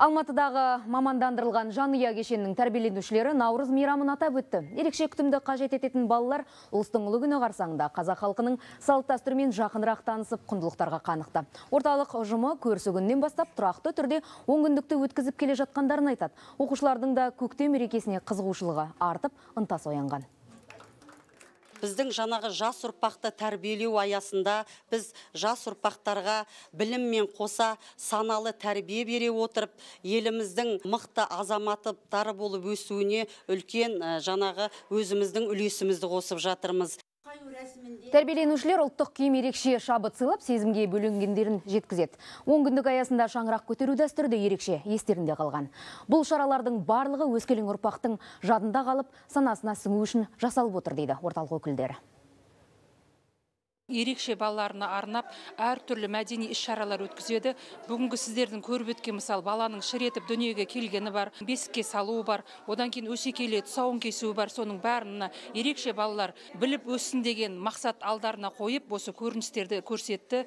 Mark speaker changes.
Speaker 1: Алматыдағы мамандандырылған жанұя кешенінің тәрбиеленушілері наурыз мейрамын атап өтті. Ерекше күтімді қажет ететін балалар ұлыстың ұлы күні қарсаңында қазақ халқының салт дәстүрімен жақынырақ танысып құндылықтарға қанықты. Орталық ұжымы көрсі күннен бастап тұрақты түрде 10 күндікті өткізіп келе жатқандарын айтады. Оқушылардың да көктем мерекесіне қызығушылығы артып, ынтасы оянған
Speaker 2: біздің жаңағы жас ұрпақты тәрбиелеу аясында біз жас ұрпақтарға біліммен қоса саналы тәрбие бере отырып еліміздің мықты азаматтары болып өсуіне үлкен жаңағы өзіміздің үлесімізді қосып жатырмыз
Speaker 1: тәрбиеленушілер ұлттық киім ерекше шабыт сыйлап сезімге бөленгендерін жеткізеді 10 күндік аясында шаңырақ көтеру дәстүрі де ерекше естерінде қалған бұл шаралардың барлығы өскелең ұрпақтың жадында қалып санасына сіңу үшін жасалып отыр дейді орталық өкілдері
Speaker 3: ерекше балаларына арнап әртүрлі мәдени іс шаралар өткізеді бүгінгі сіздердің көріп өткен мысалы баланың шыр етіп дүниеге келгені бар бесікке салуы бар одан кейін өсе келе тұсауын кесуі бар соның бәрін мына ерекше балалар біліп өссін деген мақсат алдарына қойып осы көріністерді көрсетті